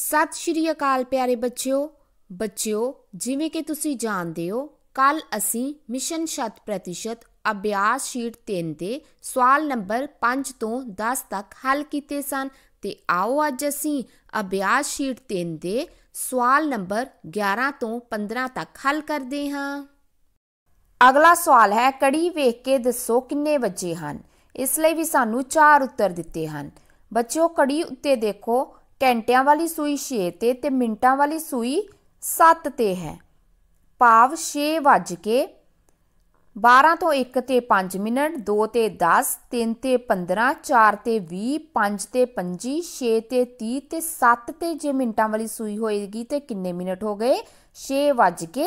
ਸਤਿ ਸ਼੍ਰੀ ਅਕਾਲ ਪਿਆਰੇ ਬੱਚਿਓ ਬੱਚਿਓ ਜਿਵੇਂ ਕਿ ਤੁਸੀਂ ਜਾਣਦੇ ਹੋ ਕੱਲ ਅਸੀਂ ਮਿਸ਼ਨ 100% ਅਭਿਆਸ ਸ਼ੀਟ 3 ਦੇ ਸਵਾਲ ਨੰਬਰ 5 ਤੋਂ 10 ਤੱਕ ਹੱਲ ਕੀਤੇ ਸਨ ਤੇ ਆਓ ਅੱਜ ਅਸੀਂ ਅਭਿਆਸ ਸ਼ੀਟ 3 ਦੇ ਸਵਾਲ ਨੰਬਰ 11 ਤੋਂ 15 ਤੱਕ ਹੱਲ ਕਰਦੇ ਹਾਂ ਅਗਲਾ ਸਵਾਲ ਹੈ ਕੜੀ ਵੇਖ ਕੇ ਦੱਸੋ ਕਿੰਨੇ ਵਜੇ ਹਨ ਇਸ ਲਈ ਵੀ ਸਾਨੂੰ 4 ਉੱਤਰ ਦਿੱਤੇ ਹਨ ਬੱਚਿਓ ਕੜੀ ਉੱਤੇ ਦੇਖੋ ਘੰਟਿਆਂ ਵਾਲੀ ਸੂਈ 6 ਤੇ ਤੇ ਮਿੰਟਾਂ ਵਾਲੀ ਸੂਈ 7 ਤੇ ਹੈ ਭਾਵ 6 ਵਜ ਕੇ 12 ਤੋਂ 1 ਤੇ 5 ਮਿੰਟ 2 ਤੇ 10 3 ਤੇ 15 4 ਤੇ 20 5 ਤੇ 25 6 ਤੇ 30 ਤੇ 7 ਤੇ ਜੇ ਮਿੰਟਾਂ ਵਾਲੀ ਸੂਈ ਹੋਏਗੀ ਤੇ ਕਿੰਨੇ ਮਿੰਟ ਹੋ ਗਏ 6 ਵਜ ਕੇ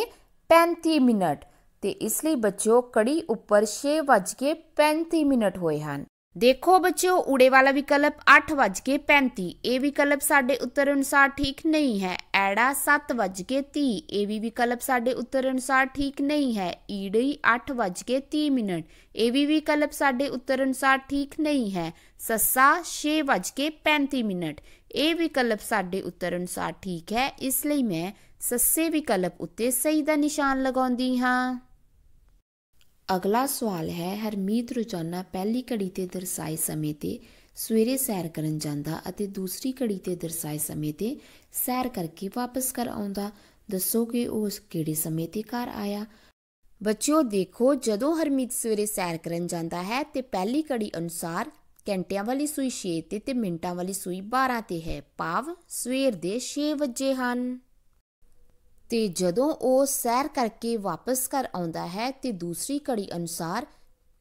35 ਮਿੰਟ ਤੇ ਇਸ ਲਈ ਬੱਚਿਓ ਕੜੀ ਉੱਪਰ 6 ਵਜ ਕੇ 35 ਮਿੰਟ ਹੋਏ ਹਨ देखो बचो उड़े वाला विकल्प अठ बज के पैंती ये विकल्प साढ़े उत्तर अनुसार ठीक नहीं है ऐड़ा सत्त बज के ती ए भी विकल्प साढ़े उत्तर अनुसार ठीक नहीं है ईड़ी अठ बज के ती मिनट ये भी विकल्प साढ़े उत्तर अनुसार ठीक नहीं है सस्सा छे बज के पैंती मिनट ये विकल्प साढ़े उत्तर अनुसार ठीक है इसलिए मैं सस्से विकल्प उत्ते सही का निशान लगा हाँ ਅਗਲਾ ਸਵਾਲ ਹੈ ਹਰਮੀਤ ਰੋਜ਼ਾਨਾ ਪਹਿਲੀ ਘੜੀ ਤੇ ਦਰਸਾਏ ਸਮੇਂ ਤੇ ਸਵੇਰੇ ਸੈਰ ਕਰਨ ਜਾਂਦਾ ਅਤੇ ਦੂਸਰੀ ਘੜੀ ਤੇ ਦਰਸਾਏ ਸਮੇਂ ਤੇ ਸੈਰ ਕਰਕੇ ਵਾਪਸ ਘਰ ਆਉਂਦਾ ਦੱਸੋ ਕਿ ਉਹ ਉਸ ਕਿਹੜੇ ਸਮੇਂ ਤੇ ਘਰ ਆਇਆ ਬੱਚਿਓ ਦੇਖੋ ਜਦੋਂ ਹਰਮੀਤ ਸਵੇਰੇ ਸੈਰ ਕਰਨ ਜਾਂਦਾ ਹੈ ਤੇ ਪਹਿਲੀ ਘੜੀ ਅਨੁਸਾਰ ਘੰਟਿਆਂ ਵਾਲੀ ਸੂਈ 6 ਤੇ ਤੇ ਮਿੰਟਾਂ ਵਾਲੀ ਸੂਈ 12 ਤੇ ਹੈ ਪਾਵ ਸਵੇਰ ਦੇ 6 ਵਜੇ ਹਨ ਤੇ ਜਦੋਂ ਉਹ ਸੈਰ ਕਰਕੇ ਵਾਪਸ ਘਰ ਆਉਂਦਾ ਹੈ ਤੇ ਦੂਸਰੀ ਘੜੀ ਅਨੁਸਾਰ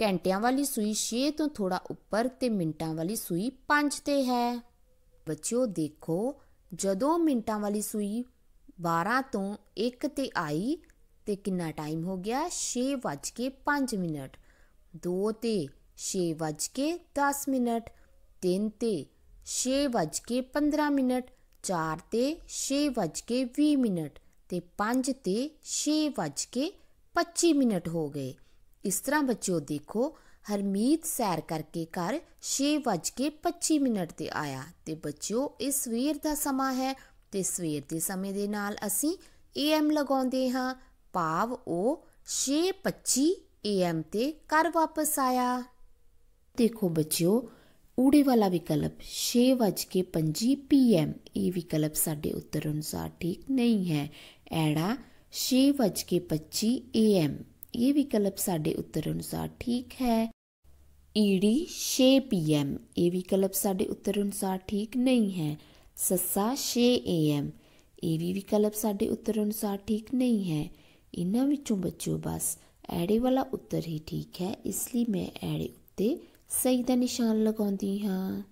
ਘੰਟਿਆਂ ਵਾਲੀ ਸੂਈ 6 ਤੋਂ ਥੋੜਾ ਉੱਪਰ ਤੇ ਮਿੰਟਾਂ ਵਾਲੀ ਸੂਈ 5 ਤੇ ਹੈ ਬੱਚਿਓ ਦੇਖੋ ਜਦੋਂ ਮਿੰਟਾਂ ਵਾਲੀ ਸੂਈ 12 ਤੋਂ 1 ਤੇ ਆਈ ਤੇ ਕਿੰਨਾ ਟਾਈਮ ਹੋ ਗਿਆ 6:05 ਮਿੰਟ 2 ਤੇ 6:10 ਮਿੰਟ 3 ਤੇ 6:15 ਮਿੰਟ 4 ਤੇ 6:20 ਮਿੰਟ ਤੇ 5 ਤੇ 6 ਵਜ ਕੇ 25 ਮਿੰਟ ਹੋ ਗਏ ਇਸ ਤਰ੍ਹਾਂ ਬੱਚਿਓ ਦੇਖੋ ਹਰਮੀਤ ਸੈਰ ਕਰਕੇ ਘਰ 6 ਵਜ ਕੇ 25 ਮਿੰਟ ਤੇ ਆਇਆ ਤੇ ਬੱਚਿਓ ਇਹ ਸਵੇਰ ਦਾ ਸਮਾਂ ਹੈ ਤੇ ਸਵੇਰ ਦੇ ਸਮੇਂ ਦੇ ਨਾਲ ਅਸੀਂ AM ਲਗਾਉਂਦੇ ਹਾਂ ਭਾਵ ਉਹ 6:25 AM ਤੇ ਘਰ ਵਾਪਸ ਆਇਆ ਦੇਖੋ ਬੱਚਿਓ ਊੜੇ ਵਾਲਾ ਵਿਕਲਪ 6:25 ਪੀਐਮ ਇਹ ਵਿਕਲਪ ਸਾਡੇ ਉੱਤਰ ਅਨੁਸਾਰ ਠੀਕ ਨਹੀਂ ਹੈ ਐੜਾ 6:25 ਏਐਮ ਇਹ ਵਿਕਲਪ ਸਾਡੇ ਉੱਤਰ ਅਨੁਸਾਰ ਠੀਕ ਹੈ ਈੜੀ 6 ਪੀਐਮ ਇਹ ਵਿਕਲਪ ਸਾਡੇ ਉੱਤਰ ਅਨੁਸਾਰ ਠੀਕ ਨਹੀਂ ਹੈ ਸੱਸਾ 6 ਏਐਮ ਇਹ ਵੀ ਵਿਕਲਪ ਸਾਡੇ ਉੱਤਰ ਅਨੁਸਾਰ ਠੀਕ ਨਹੀਂ ਹੈ ਇਹਨਾਂ ਵਿੱਚੋਂ ਬੱਚਿਓ ਬਸ ਐੜੇ ਵਾਲਾ ਉੱਤਰ ਹੀ ਠੀਕ ਹੈ ਇਸ ਲਈ ਮੈਂ ਐੜੇ ਉੱਤੇ ਸਹੀ ਦਾ ਨਿਸ਼ਾਨ ਲਗਾਉਂਦੀ ਹਾਂ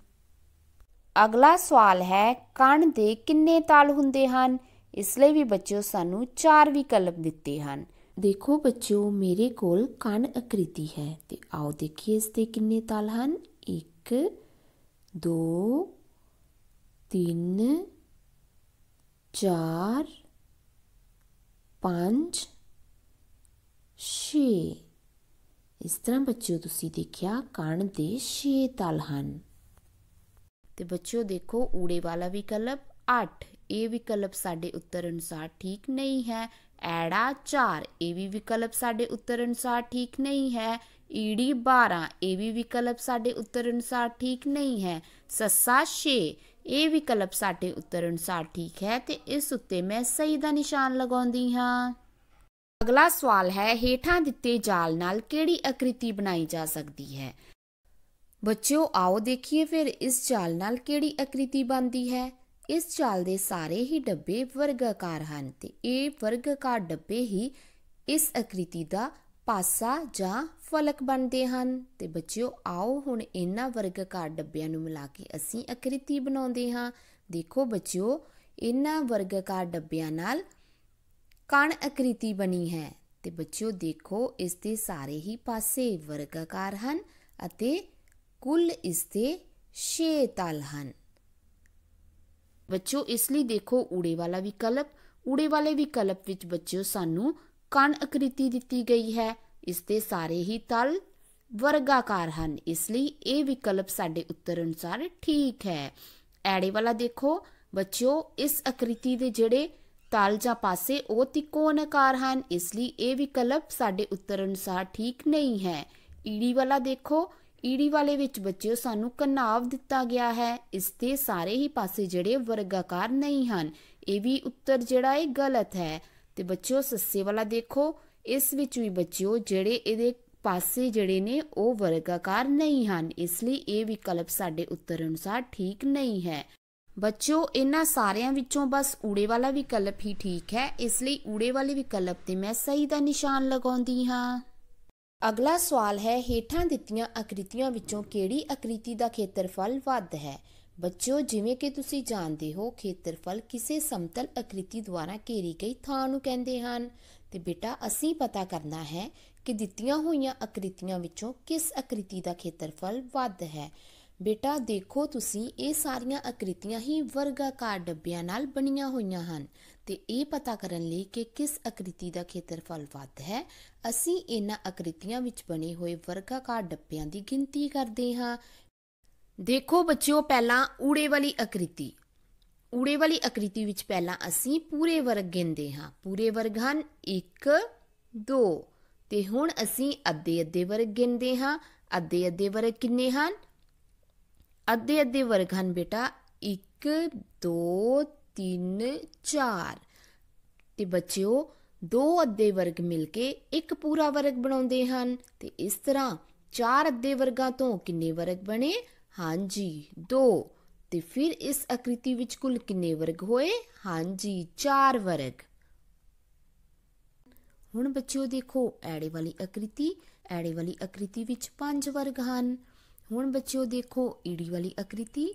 ਅਗਲਾ ਸਵਾਲ ਹੈ ਕਣ ਦੇ ਕਿੰਨੇ ਤਾਲ ਹੁੰਦੇ ਹਨ ਇਸ ਲਈ ਵੀ ਬੱਚਿਓ ਸਾਨੂੰ ਚਾਰ ਵਿਕਲਪ ਦਿੱਤੇ ਹਨ ਦੇਖੋ ਬੱਚਿਓ ਮੇਰੇ ਕੋਲ ਕਣ ਆਕ੍ਰਿਤੀ ਹੈ ਤੇ ਆਓ ਦੇਖੀਏ ਇਸ ਦੇ ਕਿੰਨੇ ਤਾਲ ਹਨ 1 2 3 4 5 6 ਇਸ ਤਰ੍ਹਾਂ ਬੱਚਿਓ ਤੁਸੀਂ ਦੇਖਿਆ ਕਣ ਦੇ 6 ਤਲ ਹਨ ਤੇ ਬੱਚਿਓ ਦੇਖੋ ਊੜੇ ਵਾਲਾ ਵਿਕਲਪ 8 ਇਹ ਵਿਕਲਪ ਸਾਡੇ ਉੱਤਰ ਅਨੁਸਾਰ ਠੀਕ ਨਹੀਂ ਹੈ ਐੜਾ 4 ਇਹ ਵੀ ਵਿਕਲਪ ਸਾਡੇ ਉੱਤਰ ਅਨੁਸਾਰ ਠੀਕ ਨਹੀਂ ਹੈ ਈੜੀ 12 ਇਹ ਵੀ ਵਿਕਲਪ ਸਾਡੇ ਉੱਤਰ ਅਨੁਸਾਰ ਠੀਕ ਨਹੀਂ ਹੈ ਸੱਸਾ 6 ਇਹ ਵਿਕਲਪ ਸਾਡੇ ਉੱਤਰ ਅਨੁਸਾਰ ਠੀਕ ਹੈ ਤੇ ਇਸ ਉੱਤੇ ਮੈਂ ਸਹੀ ਦਾ ਨਿਸ਼ਾਨ ਲਗਾਉਂਦੀ ਹਾਂ ਅਗਲਾ ਸਵਾਲ ਹੈ ਹੇਠਾਂ ਦਿੱਤੇ ਜਾਲ ਨਾਲ ਕਿਹੜੀ ਆਕ੍ਰਿਤੀ ਬਣਾਈ ਜਾ ਸਕਦੀ ਹੈ ਬੱਚਿਓ ਆਓ ਦੇਖੀਏ ਫਿਰ ਇਸ ਜਾਲ ਨਾਲ ਕਿਹੜੀ ਆਕ੍ਰਿਤੀ ਬਣਦੀ ਹੈ ਇਸ ਜਾਲ ਦੇ ਸਾਰੇ ਹੀ ਡੱਬੇ ਵਰਗਾਕਾਰ ਹਨ ਤੇ ਇਹ ਵਰਗਾਕਾਰ ਡੱਬੇ ਹੀ ਇਸ ਆਕ੍ਰਿਤੀ ਦਾ ਪਾਸਾ ਜਾਂ ਫਲਕ ਬਣਦੇ ਹਨ ਤੇ ਬੱਚਿਓ ਆਓ ਹੁਣ ਇਹਨਾਂ ਵਰਗਾਕਾਰ ਡੱਬਿਆਂ ਨੂੰ ਮਿਲਾ ਕੇ ਅਸੀਂ ਆਕ੍ਰਿਤੀ ਬਣਾਉਂਦੇ ਹਾਂ ਦੇਖੋ ਬੱਚਿਓ ਇਹਨਾਂ ਵਰਗਾਕਾਰ ਡੱਬਿਆਂ ਨਾਲ ਕਣ ਆਕ੍ਰਿਤੀ ਬਣੀ ਹੈ ਤੇ ਬੱਚਿਓ ਦੇਖੋ ਇਸ ਦੇ ਸਾਰੇ ਹੀ ਪਾਸੇ ਵਰਗਾਕਾਰ ਹਨ ਅਤੇ ਕੁੱਲ ਇਸ ਦੇ 6 ਤਲ ਹਨ ਬੱਚਿਓ ਇਸ ਲਈ ਦੇਖੋ ਊੜੇ ਵਾਲਾ ਵਿਕਲਪ ਊੜੇ ਵਾਲੇ ਵਿਕਲਪ ਵਿੱਚ ਬੱਚਿਓ ਸਾਨੂੰ ਕਣ ਆਕ੍ਰਿਤੀ ਦਿੱਤੀ ਗਈ ਹੈ ਇਸ ਦੇ ਸਾਰੇ ਹੀ ਤਲ ਵਰਗਾਕਾਰ ਹਨ ਇਸ ਲਈ ਇਹ ਵਿਕਲਪ ਸਾਡੇ ਉੱਤਰ ਅਨੁਸਾਰ ਠੀਕ ਹੈ ਐੜੇ ਵਾਲਾ ਦੇਖੋ ਬੱਚਿਓ ਇਸ ਆਕ੍ਰਿਤੀ ਦੇ ਜਿਹੜੇ ਤਾਲਜਾ ਪਾਸੇ ਉਹ ਤਿਕੋਣ ਆਕਾਰ ਹਨ ਇਸ ਲਈ ਇਹ ਵਿਕਲਪ ਸਾਡੇ ਉੱਤਰ ਅਨੁਸਾਰ ਠੀਕ ਨਹੀਂ ਹੈ ਈੜੀ ਵਾਲਾ ਦੇਖੋ ਈੜੀ ਵਾਲੇ ਵਿੱਚ ਬੱਚਿਓ ਸਾਨੂੰ ਕਨਾਵ ਦਿੱਤਾ ਗਿਆ ਹੈ ਇਸ ਦੇ ਸਾਰੇ ਹੀ ਪਾਸੇ ਜਿਹੜੇ ਵਰਗਾਕਾਰ ਨਹੀਂ ਹਨ ਇਹ ਵੀ ਉੱਤਰ ਜਿਹੜਾ ਇਹ ਗਲਤ ਹੈ ਤੇ ਬੱਚਿਓ ਸੱਸੇ ਵਾਲਾ ਦੇਖੋ ਇਸ ਵਿੱਚ ਵੀ ਬੱਚਿਓ ਜਿਹੜੇ ਇਹਦੇ ਪਾਸੇ ਜਿਹੜੇ ਨੇ ਉਹ ਵਰਗਾਕਾਰ ਨਹੀਂ ਹਨ ਇਸ ਲਈ ਇਹ ਵਿਕਲਪ ਸਾਡੇ ਉੱਤਰ ਅਨੁਸਾਰ ਠੀਕ ਨਹੀਂ ਹੈ ਬੱਚੋ ਇਹਨਾਂ ਸਾਰਿਆਂ ਵਿੱਚੋਂ ਬਸ ਊੜੇ ਵਾਲਾ ਵਿਕਲਪ ਹੀ ਠੀਕ ਹੈ ਇਸ ਲਈ ਊੜੇ ਵਾਲੇ ਵਿਕਲਪ ਤੇ ਮੈਂ ਸਹੀ ਦਾ ਨਿਸ਼ਾਨ ਲਗਾਉਂਦੀ ਹਾਂ ਅਗਲਾ ਸਵਾਲ ਹੈ ਹੇਠਾਂ ਦਿੱਤੀਆਂ ਆਕ੍ਰਿਤੀਆਂ ਵਿੱਚੋਂ ਕਿਹੜੀ ਆਕ੍ਰਿਤੀ ਦਾ ਖੇਤਰਫਲ ਵੱਧ ਹੈ ਬੱਚੋ ਜਿਵੇਂ ਕਿ ਤੁਸੀਂ ਜਾਣਦੇ ਹੋ ਖੇਤਰਫਲ ਕਿਸੇ ਸਮਤਲ ਆਕ੍ਰਿਤੀ ਦੁਆਰਾ ਘੇਰੀ ਗਈ ਥਾਂ ਨੂੰ ਕਹਿੰਦੇ ਹਨ ਤੇ ਬੇਟਾ ਅਸੀਂ ਪਤਾ ਕਰਨਾ ਹੈ ਕਿ ਦਿੱਤੀਆਂ ਹੋਈਆਂ ਆਕ੍ਰਿਤੀਆਂ ਵਿੱਚੋਂ ਕਿਸ ਆਕ੍ਰਿਤੀ ਦਾ ਖੇਤਰਫਲ ਵੱਧ ਹੈ ਬੇਟਾ ਦੇਖੋ ਤੁਸੀਂ ਇਹ ਸਾਰੀਆਂ ਆਕ੍ਰਿਤੀਆਂ ਹੀ ਵਰਗਾਕਾਰ ਡੱਬਿਆਂ ਨਾਲ ਬਣੀਆਂ ਹੋਈਆਂ ਹਨ ਤੇ ਇਹ ਪਤਾ ਕਰਨ ਲਈ ਕਿ ਕਿਸ ਆਕ੍ਰਿਤੀ ਦਾ ਖੇਤਰਫਲ ਵੱਧ ਹੈ ਅਸੀਂ ਇਹਨਾਂ ਆਕ੍ਰਿਤੀਆਂ ਵਿੱਚ ਬਣੇ ਹੋਏ ਵਰਗਾਕਾਰ ਡੱਬਿਆਂ ਦੀ ਗਿਣਤੀ ਕਰਦੇ ਹਾਂ ਦੇਖੋ ਬੱਚਿਓ ਪਹਿਲਾਂ ਊੜੇ ਵਾਲੀ ਆਕ੍ਰਿਤੀ ਊੜੇ ਵਾਲੀ ਆਕ੍ਰਿਤੀ ਵਿੱਚ ਪਹਿਲਾਂ ਅਸੀਂ ਪੂਰੇ ਵਰਗ ਗਿਣਦੇ ਹਾਂ ਪੂਰੇ ਵਰਗ ਹਨ 1 2 ਤੇ ਹੁਣ ਅਸੀਂ ਅੱਧੇ ਅੱਧੇ ਵਰਗ ਗਿਣਦੇ ਹਾਂ ਅੱਧੇ ਅੱਧੇ ਵਰਗ ਕਿੰਨੇ ਹਨ ਅੱਧੇ ਅੱਧੇ ਵਰਗ ਹਨ ਬੇਟਾ 1 2 3 4 ਤੇ ਬੱਚਿਓ ਦੋ ਅੱਧੇ ਵਰਗ ਮਿਲ ਕੇ ਇੱਕ ਪੂਰਾ ਵਰਗ ਬਣਾਉਂਦੇ ਹਨ ਤੇ ਇਸ ਤਰ੍ਹਾਂ ਚਾਰ ਅੱਧੇ ਵਰਗਾਂ ਤੋਂ ਕਿੰਨੇ ਵਰਗ ਬਣੇ ਹਾਂਜੀ 2 ਤੇ ਫਿਰ ਇਸ ਆਕ੍ਰਿਤੀ ਵਿੱਚ ਕੁੱਲ ਕਿੰਨੇ ਵਰਗ ਹੋਏ ਹਾਂਜੀ ਚਾਰ ਵਰਗ ਹੁਣ ਬੱਚਿਓ ਦੇਖੋ ਐੜੇ ਵਾਲੀ ਆਕ੍ਰਿਤੀ ਐੜੇ ਵਾਲੀ ਆਕ੍ਰਿਤੀ ਵਿੱਚ ਪੰਜ ਵਰਗ ਹਨ ਹੁਣ ਬੱਚਿਓ ਦੇਖੋ ਈੜੀ ਵਾਲੀ ਆਕ੍ਰਿਤੀ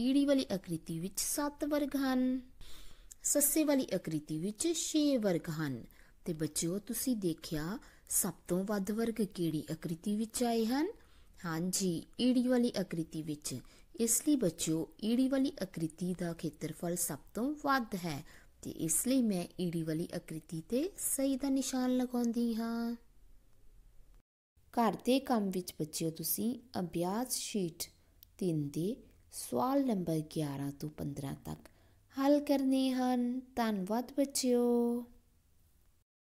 ਈੜੀ ਵਾਲੀ ਆਕ੍ਰਿਤੀ ਵਿੱਚ 7 ਵਰਗ ਹਨ ਸੱਸੇ ਵਾਲੀ ਆਕ੍ਰਿਤੀ ਵਿੱਚ 6 ਵਰਗ ਹਨ ਤੇ ਬੱਚਿਓ ਤੁਸੀਂ ਦੇਖਿਆ ਸਭ ਤੋਂ ਵੱਧ ਵਰਗ ਕਿਹੜੀ ਆਕ੍ਰਿਤੀ ਵਿੱਚ ਆਏ ਹਨ ਹਾਂਜੀ ਈੜੀ ਵਾਲੀ ਆਕ੍ਰਿਤੀ ਵਿੱਚ ਇਸ ਲਈ ਬੱਚਿਓ ਈੜੀ ਵਾਲੀ ਆਕ੍ਰਿਤੀ ਦਾ ਖੇਤਰਫਲ ਸਭ ਤੋਂ ਵੱਧ ਹੈ ਤੇ ਇਸ ਲਈ ਮੈਂ ਈੜੀ ਵਾਲੀ ਆਕ੍ਰਿਤੀ ਤੇ ਸਹੀ ਦਾ ਨਿਸ਼ਾਨ ਲਗਾਉਂਦੀ ਹਾਂ ਘਰ ਦੇ ਕੰਮ ਵਿੱਚ ਬੱਚਿਓ ਤੁਸੀਂ ਅਭਿਆਸ ਸ਼ੀਟ 3 ਦੇ ਸਵਾਲ ਨੰਬਰ 11 ਤੋਂ 15 ਤੱਕ ਹੱਲ ਕਰਨੇ ਹਨ ਧੰਨਵਾਦ ਬੱਚਿਓ